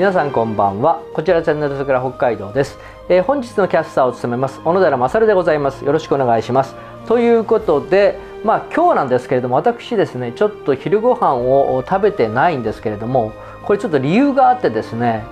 皆さんこんばんはこちらチャンネル桜北海道です、えー、本日のキャスターを務めます小野寺勝でございますよろしくお願いしますということでまあ今日なんですけれども私ですねちょっと昼ご飯を食べてないんですけれどもこれちょっと理由があってですね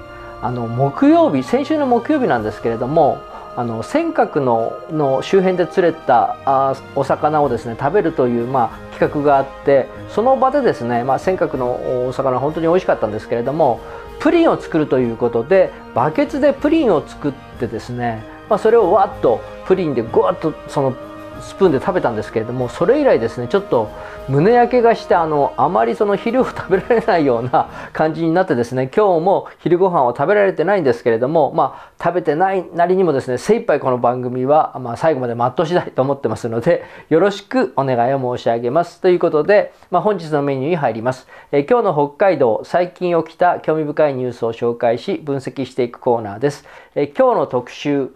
あの木曜日先週の木曜日なんですけれどもあの尖閣のの周辺で釣れたあお魚をですね食べるという、まあ、企画があってその場でですね、まあ、尖閣のお魚本当に美味しかったんですけれどもプリンを作るということでバケツでプリンを作ってですね、まあ、それをわっとプリンでぐわっとそのスプーンで食べたんですけれどもそれ以来ですねちょっと胸焼けがしてあのあまりその昼を食べられないような感じになってですね今日も昼ご飯を食べられてないんですけれどもまあ食べてないなりにもですね精一杯この番組は、まあ、最後まで全うしたいと思ってますのでよろしくお願いを申し上げますということで、まあ、本日のメニューに入ります、え今日の北海道最近起きた興味深いニュースを紹介し分析していくコーナーです、え今日の特集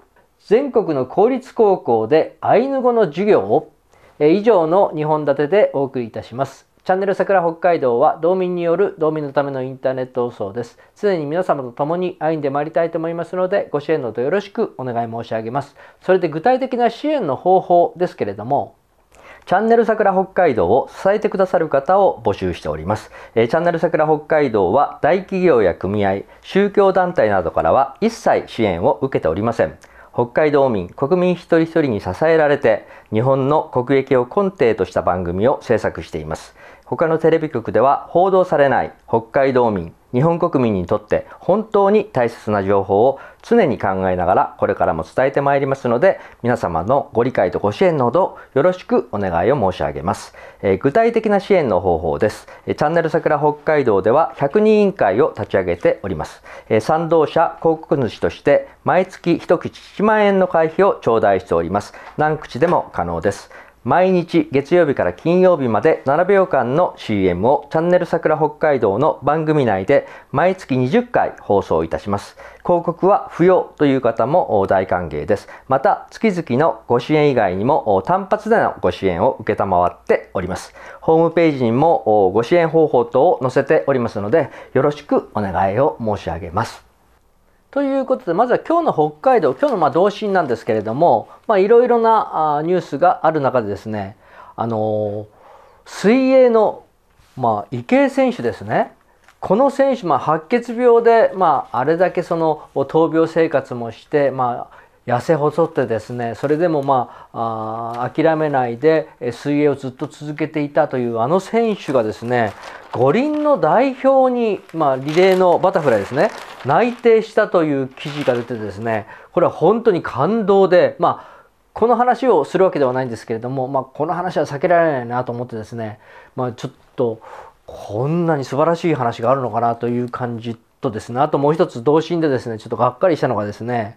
全国の公立高校でアイヌ語の授業を、え以上の2本立てでお送りいたします。チャンネル桜北海道は道民による道民のためのインターネット放送です。常に皆様と共に歩んでまいりたいと思いますので、ご支援のとよろしくお願い申し上げます。それで具体的な支援の方法ですけれども、チャンネル桜北海道を支えてくださる方を募集しております。えチャンネル桜北海道は大企業や組合、宗教団体などからは一切支援を受けておりません。北海道民国民一人一人に支えられて日本の国益を根底とした番組を制作しています他のテレビ局では報道されない北海道民、日本国民にとって本当に大切な情報を常に考えながらこれからも伝えてまいりますので皆様のご理解とご支援のほどよろしくお願いを申し上げます、えー、具体的な支援の方法です、えチャンネル桜北海道では100人委員会を立ち上げております、えー、賛同者広告主として毎月1口1万円の会費を頂戴しております何口でも可能です毎日月曜日から金曜日まで7秒間の CM をチャンネル桜北海道の番組内で毎月20回放送いたします。広告は不要という方も大歓迎です。また月々のご支援以外にも単発でのご支援を承っております。ホームページにもご支援方法等を載せておりますのでよろしくお願いを申し上げます。ということで、まずは今日の北海道、今日のま同心なんですけれども、いろいろなニュースがある中でですね、あのー、水泳の、まあ、池江選手ですね、この選手、ま白血病で、まあ、あれだけその闘病生活もして、まあ、痩せ細ってですねそれでもまあ諦めないで水泳をずっと続けていたというあの選手がですね五輪の代表に、まあ、リレーのバタフライですね内定したという記事が出てですねこれは本当に感動でまあこの話をするわけではないんですけれども、まあ、この話は避けられないなと思ってですね、まあ、ちょっとこんなに素晴らしい話があるのかなという感じとですねあともう一つ同心でですねちょっとがっかりしたのがですね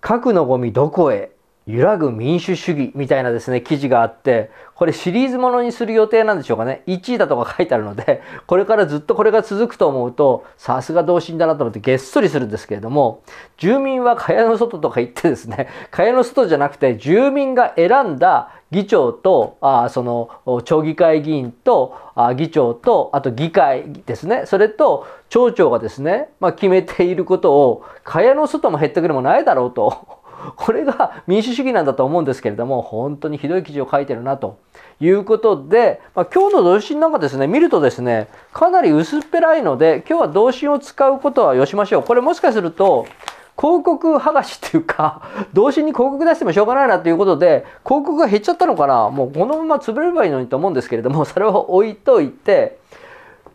核のゴミどこへ揺らぐ民主主義みたいなですね、記事があって、これシリーズものにする予定なんでしょうかね。1位だとか書いてあるので、これからずっとこれが続くと思うと、さすが同心だなと思ってげっそりするんですけれども、住民は蚊帳の外とか言ってですね、蚊帳の外じゃなくて住民が選んだ議長とあその町議会議員とあ議長とあと議会ですねそれと町長がですね、まあ、決めていることを蚊帳の外もへったくれもないだろうと これが民主主義なんだと思うんですけれども本当にひどい記事を書いてるなということで、まあ、今日の同心なんかですね見るとですねかなり薄っぺらいので今日は同心を使うことはよしましょうこれもしかすると広告剥がしっていうか、同心に広告出してもしょうがないなということで、広告が減っちゃったのかな、もうこのまま潰れればいいのにと思うんですけれども、それを置いといて、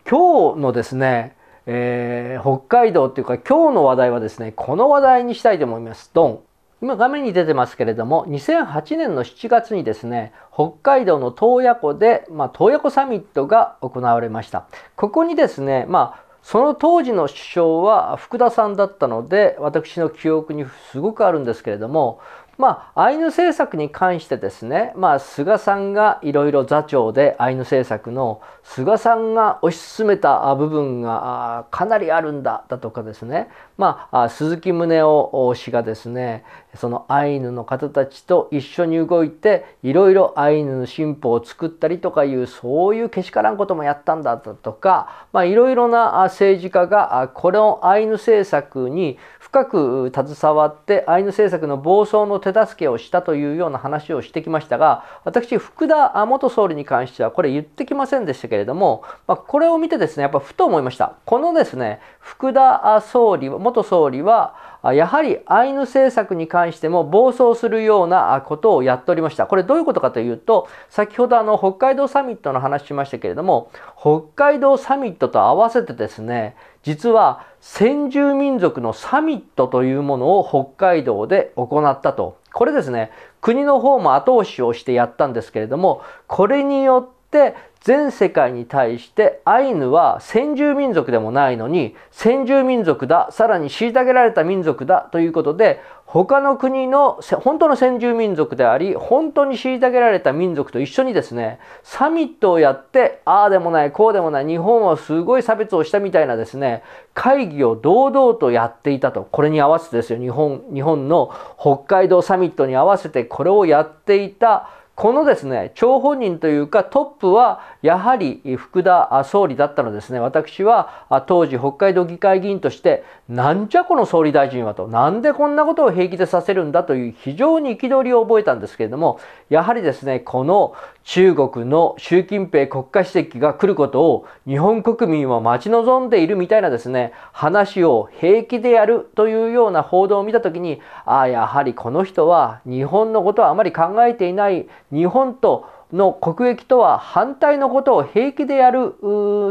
今日のですね、えー、北海道っていうか今日の話題はですね、この話題にしたいと思います。ドン。今画面に出てますけれども、2008年の7月にですね、北海道の洞爺湖で、ま洞、爺湖サミットが行われました。ここにですね、まあその当時の首相は福田さんだったので私の記憶にすごくあるんですけれどもまあアイヌ政策に関してですね、まあ、菅さんがいろいろ座長でアイヌ政策の菅さんが推し進めた部分がかなりあるんだだとかですね、まあ、鈴木宗男氏がですねそのアイヌの方たちと一緒に動いていろいろアイヌの進歩を作ったりとかいうそういうけしからんこともやったんだとかいろいろな政治家がこのアイヌ政策に深く携わってアイヌ政策の暴走の手助けをしたというような話をしてきましたが私福田元総理に関してはこれ言ってきませんでしたけれども、まあ、これを見てですねやっぱふと思いました。このですね福田総理元総理は、やはりアイヌ政策に関しても暴走するようなことをやっておりました。これどういうことかというと、先ほどあの北海道サミットの話しましたけれども、北海道サミットと合わせてですね、実は先住民族のサミットというものを北海道で行ったと。これですね、国の方も後押しをしてやったんですけれども、これによって全世界に対してアイヌは先住民族でもないのに先住民族ださらに虐げられた民族だということで他の国の本当の先住民族であり本当に虐げられた民族と一緒にですねサミットをやってああでもないこうでもない日本はすごい差別をしたみたいなですね会議を堂々とやっていたとこれに合わせてですよ日本日本の北海道サミットに合わせてこれをやっていたこのですね、張本人というかトップはやはり福田総理だったのですね、私は当時北海道議会議員として、なんじゃこの総理大臣はと、なんでこんなことを平気でさせるんだという非常に憤りを覚えたんですけれども、やはりですね、この中国の習近平国家主席が来ることを日本国民は待ち望んでいるみたいなですね、話を平気でやるというような報道を見たときに、ああ、やはりこの人は日本のことはあまり考えていない、日本との国益とは反対のことを平気でやる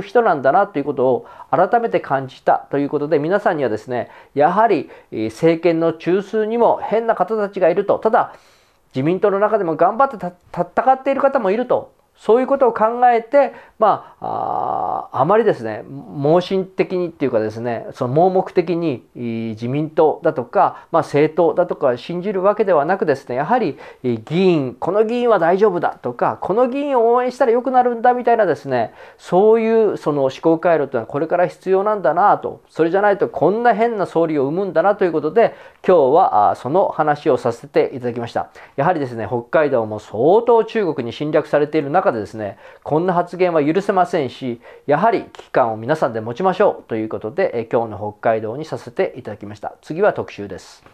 人なんだなということを改めて感じたということで皆さんにはですねやはり政権の中枢にも変な方たちがいるとただ自民党の中でも頑張って戦っている方もいるとそういうことを考えて、まあ、あまりですね、盲信的にっていうかですね、その盲目的に自民党だとか、まあ、政党だとか信じるわけではなくですね、やはり議員、この議員は大丈夫だとか、この議員を応援したら良くなるんだみたいなですね、そういうその思考回路というのはこれから必要なんだなと、それじゃないとこんな変な総理を生むんだなということで、今日はその話をさせていただきました。やはりですね、北海道も相当中国に侵略されている中でですね、こんな発言は許せませんし、やはり危機感を皆さんで持ちましょうということで、今日の北海道にさせていただきました。次は特集です。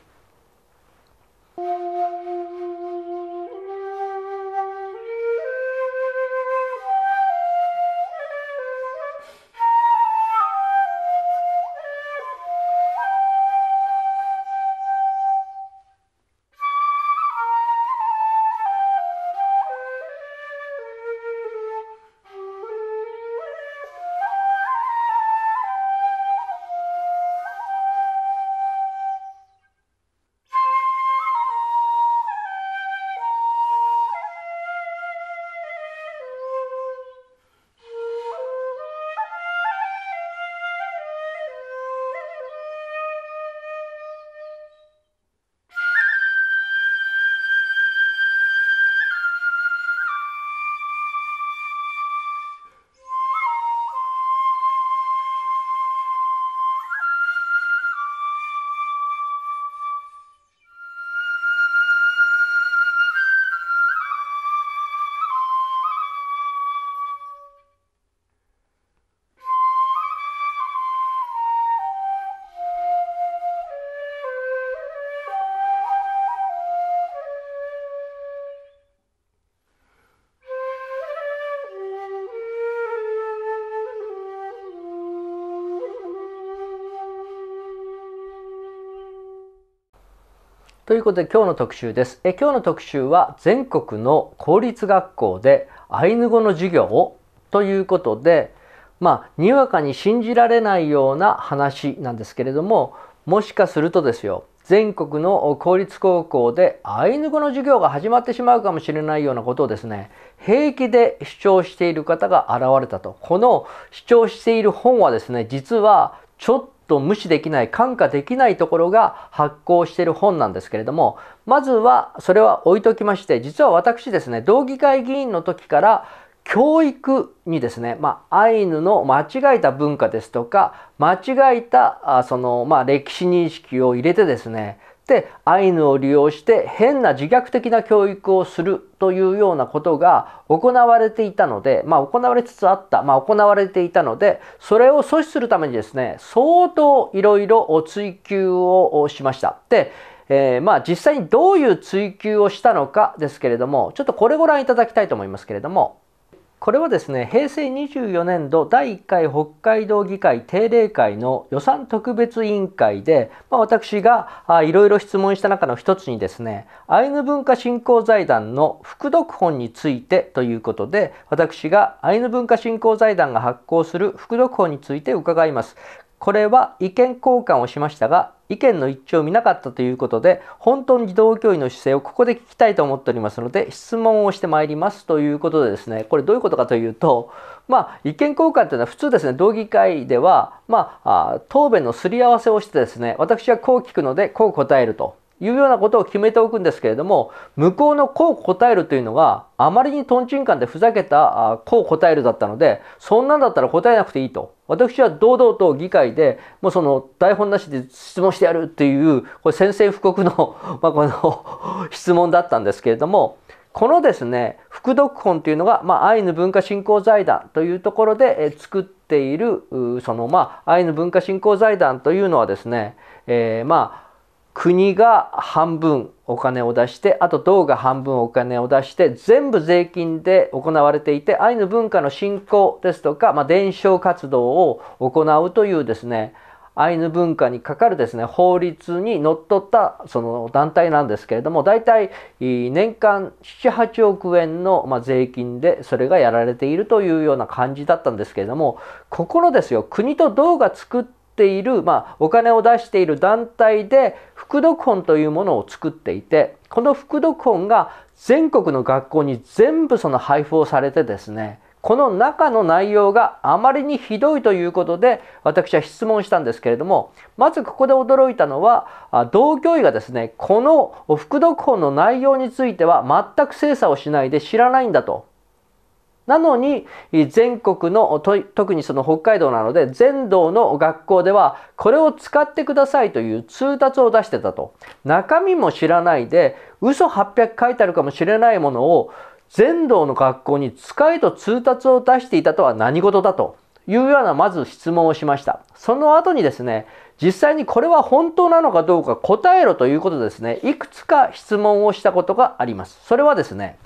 ということで今日の特集です。え今日の特集は全国の公立学校でアイヌ語の授業をということで、まあ、にわかに信じられないような話なんですけれども、もしかするとですよ、全国の公立高校でアイヌ語の授業が始まってしまうかもしれないようなことをですね平気で主張している方が現れたとこの主張している本はですね実はちょっと無視できない感化できないところが発行している本なんですけれどもまずはそれは置いときまして実は私ですね道議会議員の時から教育にですね、まあ、アイヌの間違えた文化ですとか間違えたあその、まあ、歴史認識を入れてですねってアイヌを利用して変な自虐的な教育をするというようなことが行われていたので、まあ、行われつつあった、まあ、行われていたので、それを阻止するためにですね、相当いろいろ追求をしました。で、えー、まあ実際にどういう追求をしたのかですけれども、ちょっとこれご覧いただきたいと思いますけれども、これはですね平成24年度第1回北海道議会定例会の予算特別委員会で、まあ、私がいろいろ質問した中の一つにですねアイヌ文化振興財団の副読本についてということで私がアイヌ文化振興財団が発行する副読本について伺いますこれは意見交換をしましたが意見の一致を見なかったということで本当に児童教諭の姿勢をここで聞きたいと思っておりますので質問をしてまいりますということでですねこれどういうことかというとまあ意見交換というのは普通ですね同議会ではまあ答弁のすり合わせをしてですね私はこう聞くのでこう答えるというようなことを決めておくんですけれども、向こうのこう答えるというのが、あまりにとんちんかんでふざけたこう答えるだったので、そんなんだったら答えなくていいと。私は堂々と議会で、もうその台本なしで質問してやるっていう、これ宣戦布告の まこの 質問だったんですけれども、このですね、副読本というのが、まあ、アイヌ文化振興財団というところで作っている、その、まあ、アイヌ文化振興財団というのはですね、えー、まあ、国が半分お金を出して、あと道が半分お金を出して、全部税金で行われていて、アイヌ文化の振興ですとか、まあ、伝承活動を行うというですね、アイヌ文化にかかるですね、法律にのっとったその団体なんですけれども、大体年間7、8億円の、ま税金でそれがやられているというような感じだったんですけれども、ここのですよ、国と道が作っている、まあ、お金を出している団体で、副読本というものを作っていて、この副読本が全国の学校に全部その配布をされてですね、この中の内容があまりにひどいということで、私は質問したんですけれども、まずここで驚いたのは、同教委がですね、この副読本の内容については全く精査をしないで知らないんだと。なのに、全国の、特にその北海道なので、全道の学校では、これを使ってくださいという通達を出してたと。中身も知らないで、嘘800書いてあるかもしれないものを、全道の学校に使えと通達を出していたとは何事だというような、まず質問をしました。その後にですね、実際にこれは本当なのかどうか答えろということですね、いくつか質問をしたことがあります。それはですね、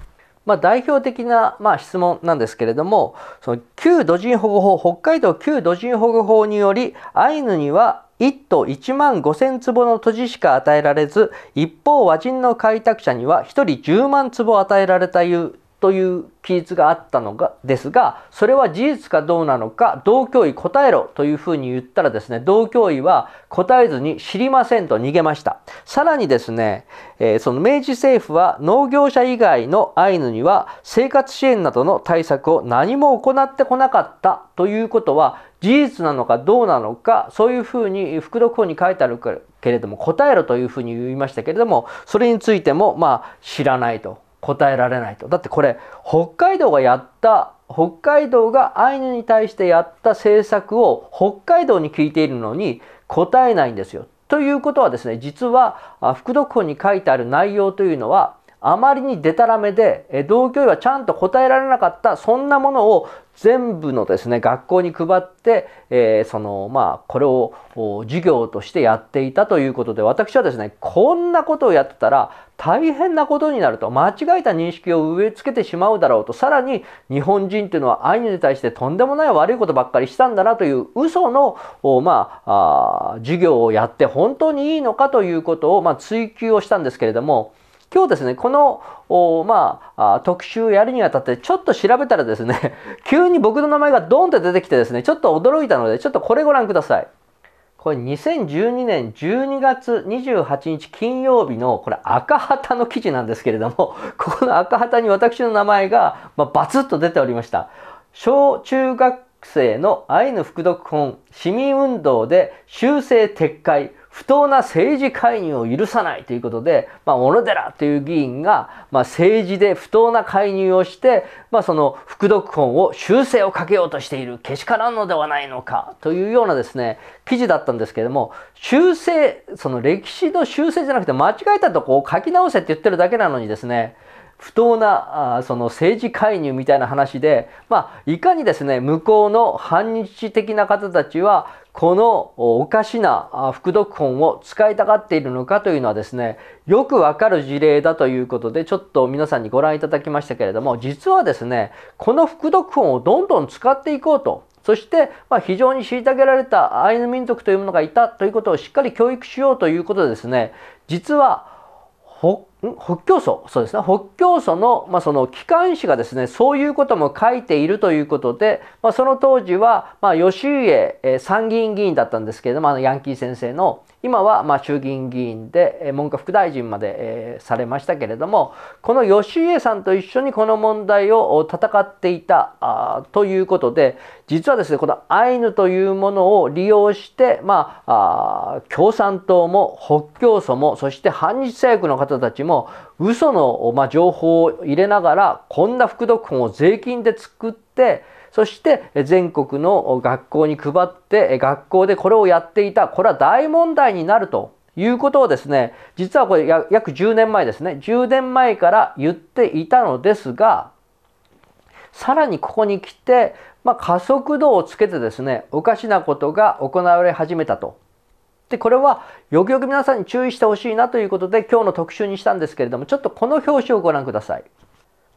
まあ、代表的な、まあ、質問なんですけれどもその旧土人保護法北海道旧土人保護法によりアイヌには1都1万5,000坪の土地しか与えられず一方和人の開拓者には1人10万坪与えられたいうという記述があったのがですがそれは事実かどうなのか同教委答えろというふうに言ったらですね同教委は答えずに知りませんと逃げましたさらにですね、えー、その明治政府は農業者以外のアイヌには生活支援などの対策を何も行ってこなかったということは事実なのかどうなのかそういうふうに副読法に書いてあるけれども答えろというふうに言いましたけれどもそれについてもまあ知らないと答えられないと。だってこれ、北海道がやった、北海道がアイヌに対してやった政策を北海道に聞いているのに答えないんですよ。ということはですね、実は、副読本に書いてある内容というのは、あまりにデタラメで同居医はちゃんと答えられなかったそんなものを全部のですね学校に配って、えー、そのまあこれを授業としてやっていたということで私はですねこんなことをやってたら大変なことになると間違えた認識を植え付けてしまうだろうとさらに日本人というのはアイヌに対してとんでもない悪いことばっかりしたんだなという嘘のまあ授業をやって本当にいいのかということを、まあ、追求をしたんですけれども今日ですね、この、まあ、特集やるにあたってちょっと調べたらですね、急に僕の名前がドンって出てきてですね、ちょっと驚いたので、ちょっとこれご覧ください。これ2012年12月28日金曜日のこれ赤旗の記事なんですけれども、この赤旗に私の名前が、まバツッと出ておりました。小中学生のアイヌ副読本市民運動で修正撤回不当な政治介入を許さないということで、まあ、小野寺という議員が、まあ、政治で不当な介入をして、まあ、その副読本を修正をかけようとしているけしからんのではないのかというようなですね記事だったんですけれども修正その歴史の修正じゃなくて間違えたとこを書き直せって言ってるだけなのにですね不当なあその政治介入みたいな話で、まあ、いかにですね向こうの反日的な方たちはこのおかしな副読本を使いたがっているのかというのはですね、よくわかる事例だということで、ちょっと皆さんにご覧いただきましたけれども、実はですね、この副読本をどんどん使っていこうとそして、まあ、非常に虐げられたアイヌ民族というものがいたということをしっかり教育しようということでですね、実は北北教祖、そうですね。北教祖の、まあ、その機関紙がですね、そういうことも書いているということで、まあ、その当時は、まあ、吉家、え参議院議員だったんですけれども、あの、ヤンキー先生の、今は、まあ、衆議院議員で、え文科副大臣まで、えー、されましたけれども、この吉家さんと一緒にこの問題を戦っていた、あということで、実はですね、このアイヌというものを利用して、まあ、あ共産党も北教祖も、そして反日政府の方たちも、も、嘘の、まあ、情報を入れながら、こんな副読本を税金で作って、そして全国の学校に配って、学校でこれをやっていた、これは大問題になるということをですね、実はこれ約10年前ですね、10年前から言っていたのですが、さらにここに来て、まあ、加速度をつけてですね、おかしなことが行われ始めたとでこれはよくよく皆さんに注意してほしいなということで今日の特集にしたんですけれどもちょっとこの表紙をご覧ください。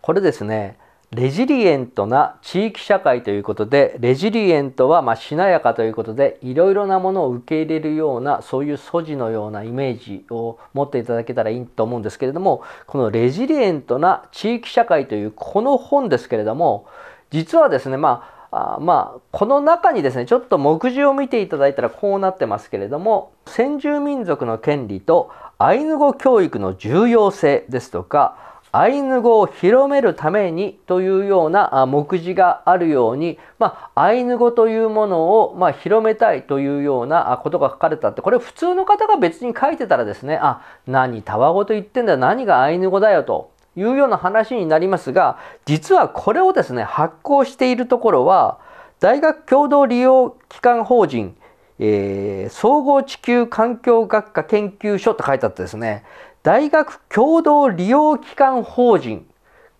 これですねレジリエントな地域社会ということでレジリエントはましなやかということでいろいろなものを受け入れるようなそういう素地のようなイメージを持っていただけたらいいと思うんですけれどもこの「レジリエントな地域社会」というこの本ですけれども実はですねまああまあこの中にですねちょっと目次を見ていただいたらこうなってますけれども先住民族の権利とアイヌ語教育の重要性ですとかアイヌ語を広めるためにというような目次があるように、まあ、アイヌ語というものをま広めたいというようなことが書かれたってこれ普通の方が別に書いてたらですねあ何タワゴと言ってんだ何がアイヌ語だよというような話になりますが、実はこれをですね、発行しているところは、大学共同利用機関法人、えー、総合地球環境学科研究所って書いてあってですね、大学共同利用機関法人、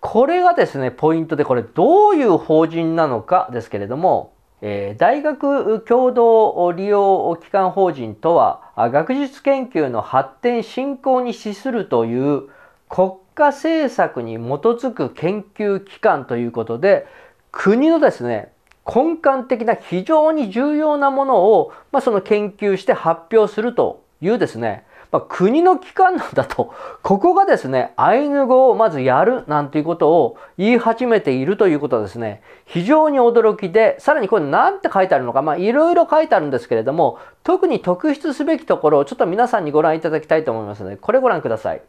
これがですね、ポイントで、これどういう法人なのかですけれども、えー、大学共同利用機関法人とは、学術研究の発展振興に資するという国家政策に基づく研究機関ということで国のですね根幹的な非常に重要なものを、まあ、その研究して発表するというですね、まあ、国の機関なんだとここがですねアイヌ語をまずやるなんていうことを言い始めているということはですね非常に驚きでさらにこれ何て書いてあるのかまあいろいろ書いてあるんですけれども特に特筆すべきところをちょっと皆さんにご覧いただきたいと思いますのでこれご覧ください。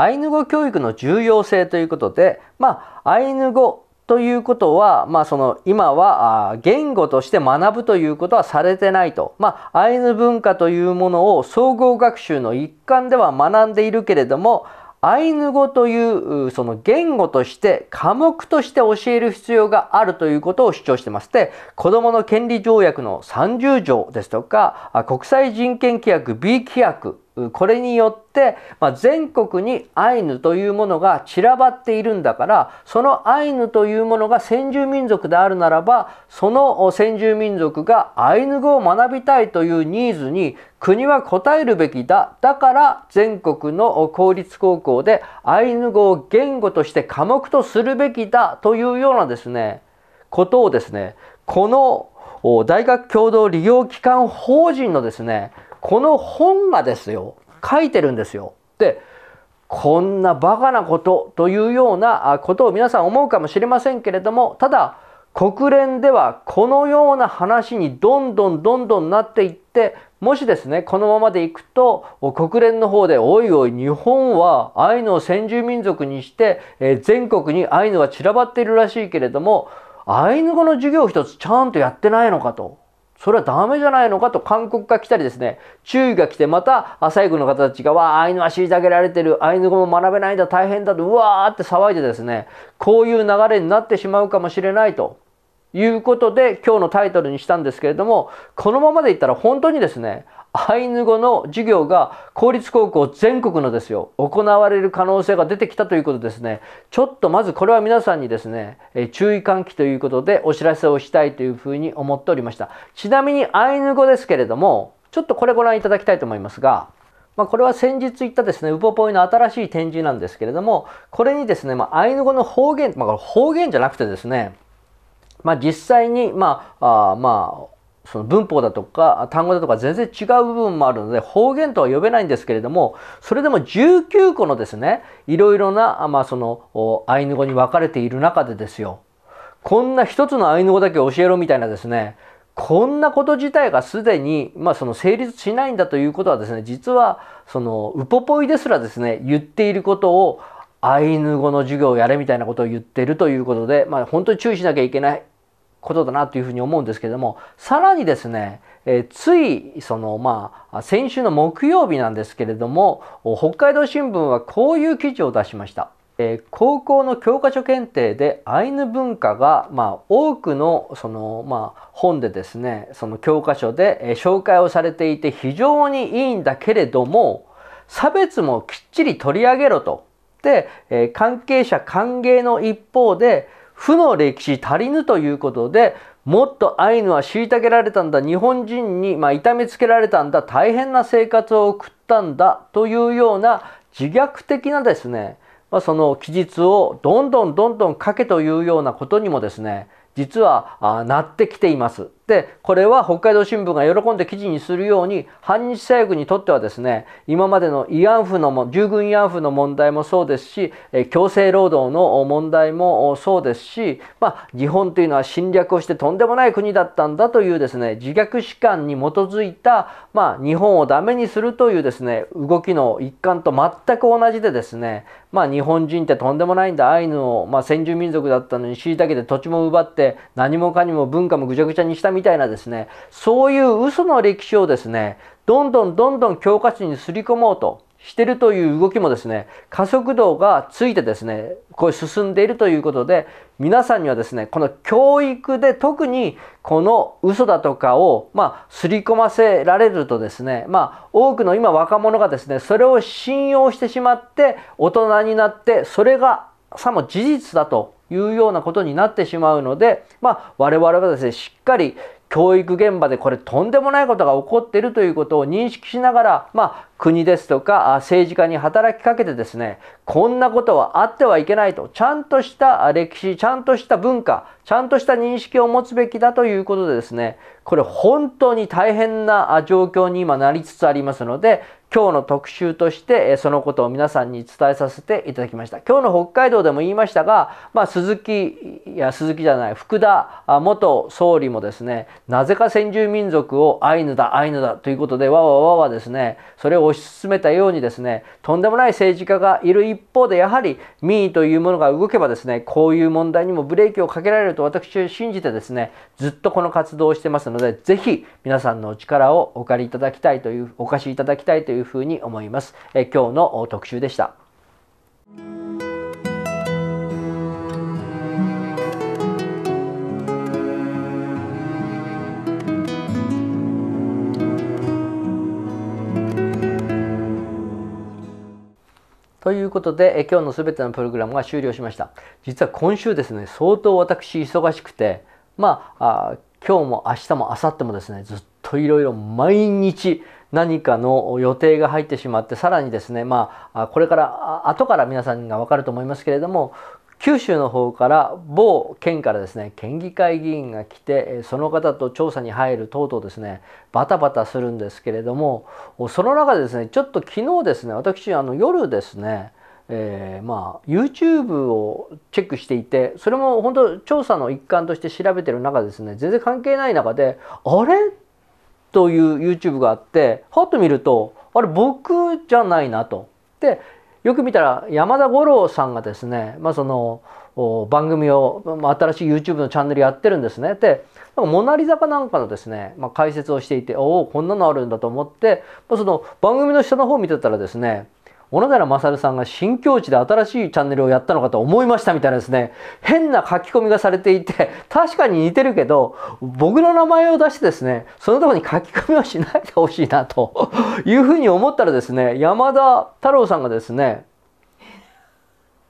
アイヌ語教育の重要性ということで、まあ、アイヌ語ということは、まあ、その今は言語として学ぶということはされてないと、まあ、アイヌ文化というものを総合学習の一環では学んでいるけれどもアイヌ語というその言語として科目として教える必要があるということを主張してます。で、子供の権利条約の30条ですとか、国際人権規約 B 規約これによって、まあ、全国にアイヌというものが散らばっているんだからそのアイヌというものが先住民族であるならばその先住民族がアイヌ語を学びたいというニーズに国は応えるべきだだから全国の公立高校でアイヌ語を言語として科目とするべきだというようなですねことをですねこの大学共同利用機関法人のですねこの本がですよ、書いてるんですよ。で、こんなバカなことというようなことを皆さん思うかもしれませんけれども、ただ、国連ではこのような話にどんどんどんどんなっていって、もしですね、このままでいくと、国連の方で、おいおい、日本はアイヌを先住民族にして、えー、全国にアイヌは散らばっているらしいけれども、アイヌ語の授業一つちゃんとやってないのかと。それはダメじゃないのかと韓国が来たりですね、注意が来て、また、最後の方たちが、わあ、アイヌは虐げられてる、アイヌ語も学べないんだ、大変だと、うわーって騒いでですね、こういう流れになってしまうかもしれないということで、今日のタイトルにしたんですけれども、このままでいったら本当にですね、アイヌ語の授業が公立高校全国のですよ、行われる可能性が出てきたということですね。ちょっとまずこれは皆さんにですね、え注意喚起ということでお知らせをしたいというふうに思っておりました。ちなみにアイヌ語ですけれども、ちょっとこれご覧いただきたいと思いますが、まあ、これは先日行ったですね、ウポポイの新しい展示なんですけれども、これにですね、まあ、アイヌ語の方言、まあ、方言じゃなくてですね、まあ、実際に、まあ、あまあ、その文法だとか単語だとか全然違う部分もあるので方言とは呼べないんですけれどもそれでも19個のですねいろいろな、まあ、そのアイヌ語に分かれている中でですよこんな一つのアイヌ語だけ教えろみたいなですねこんなこと自体がすでに、まあ、その成立しないんだということはですね実はそのウポポイですらですね言っていることをアイヌ語の授業をやれみたいなことを言ってるということで、まあ、本当に注意しなきゃいけないことだなというふうに思うんですけれどもさらにですね、えついそのまあ先週の木曜日なんですけれども北海道新聞はこういう記事を出しました。え高校の教科書検定でアイヌ文化が、まあ、多くのその、まあ、本でですねその教科書で、え紹介をされていて非常にいいんだけれども差別もきっちり取り上げろと。で、え関係者歓迎の一方で負の歴史足りぬということで、もっとアイヌは虐げられたんだ、日本人に、まあ、痛めつけられたんだ、大変な生活を送ったんだというような自虐的なですね、まあ、その記述をどんどんどんどん書けというようなことにもですね、実はなってきています。でこれは北海道新聞が喜んで記事にするように反日政府にとってはですね今までの慰安婦のも従軍慰安婦の問題もそうですし強制労働の問題もそうですし、まあ、日本というのは侵略をしてとんでもない国だったんだというですね自虐史観に基づいた、まあ、日本をダメにするというですね動きの一環と全く同じでですね、まあ、日本人ってとんでもないんだアイヌを、まあ、先住民族だったのに虐げて土地も奪って何もかにも文化もぐちゃぐちゃにしたみみたいなですね、そういう嘘の歴史をですね、どんどんどんどん教科書にすり込もうとしてるという動きもですね、加速度がついてですね、こう進んでいるということで、皆さんにはですね、この教育で特にこの嘘だとかを、まあ、すり込ませられるとですね、まあ、多くの今若者がですね、それを信用してしまって、大人になって、それがさも事実だというようなことになってしまうので、まあ、我々はですねしっかり教育現場でこれとんでもないことが起こっているということを認識しながら、まあ、国ですとか政治家に働きかけてですねこんなことはあってはいけないとちゃんとした歴史ちゃんとした文化ちゃんとした認識を持つべきだということでですねこれ本当に大変な状況に今なりつつありますので今日の特集としてそのことを皆さんに伝えさせていただきました。今日の北海道でも言いましたが、まあ、鈴木いや鈴木じゃない福田元総理もですねなぜか先住民族をアイヌだアイヌだということでわわわわですねそれを推し進めたようにですねとんでもない政治家がいる一方でやはり民意というものが動けばですねこういう問題にもブレーキをかけられると私は信じてですねずっとこの活動をしてますのでぜひ皆さんのお力をお借りいただきたいというお貸しいただきたいといういうふうに思います。え今日の特集でした。ということで、え今日のべてのプログラムが終了しました。実は今週ですね、相当私忙しくて、まあ、あ今日も明日も明後日もですね、ずっといろいろ毎日何かの予定が入ってしまってさらにですねまあこれから後から皆さんが分かると思いますけれども九州の方から某県からですね県議会議員が来てその方と調査に入る等々ですねバタバタするんですけれどもその中でですねちょっと昨日ですね私あの夜ですねえー、まあ YouTube をチェックしていてそれも本当調査の一環として調べてる中ですね全然関係ない中であれという YouTube があってはっと見るとあれ僕じゃないなと。でよく見たら山田五郎さんがですね、まあ、その番組を、まあ、新しい YouTube のチャンネルやってるんですね。でモナ・リザかなんかのですね、まあ、解説をしていておおこんなのあるんだと思って、まあ、その番組の下の方見てたらですね小野寺勝さんが新境地で新しいチャンネルをやったのかと思いましたみたいなですね、変な書き込みがされていて、確かに似てるけど、僕の名前を出してですね、そのとこに書き込みをしないでほしいなと いうふうに思ったらですね、山田太郎さんがですね、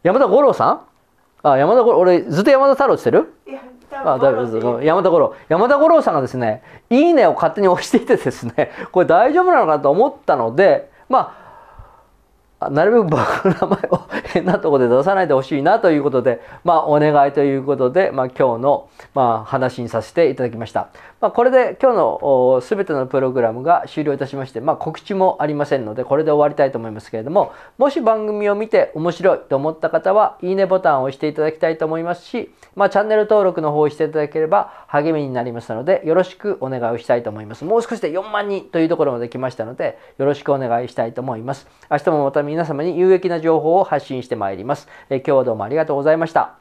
山田五郎さんあ、山田五郎、俺ずっと山田太郎してるあ大丈夫山田五郎山田五郎さんがですね「いいね」を勝手に押していてですねこれ大丈夫なのかと思ったのでまあなるべく僕の名前を変なとこで出さないでほしいなということで、まあ、お願いということで、まあ、今日の、ま話にさせていただきました。まあ、これで今日の全てのプログラムが終了いたしまして、ま告知もありませんので、これで終わりたいと思いますけれども、もし番組を見て面白いと思った方は、いいねボタンを押していただきたいと思いますし、まチャンネル登録の方をしていただければ励みになりますので、よろしくお願いをしたいと思います。もう少しで4万人というところまで来ましたので、よろしくお願いしたいと思います。明日もまた皆様に有益な情報を発信してまいります。え今日はどうもありがとうございました。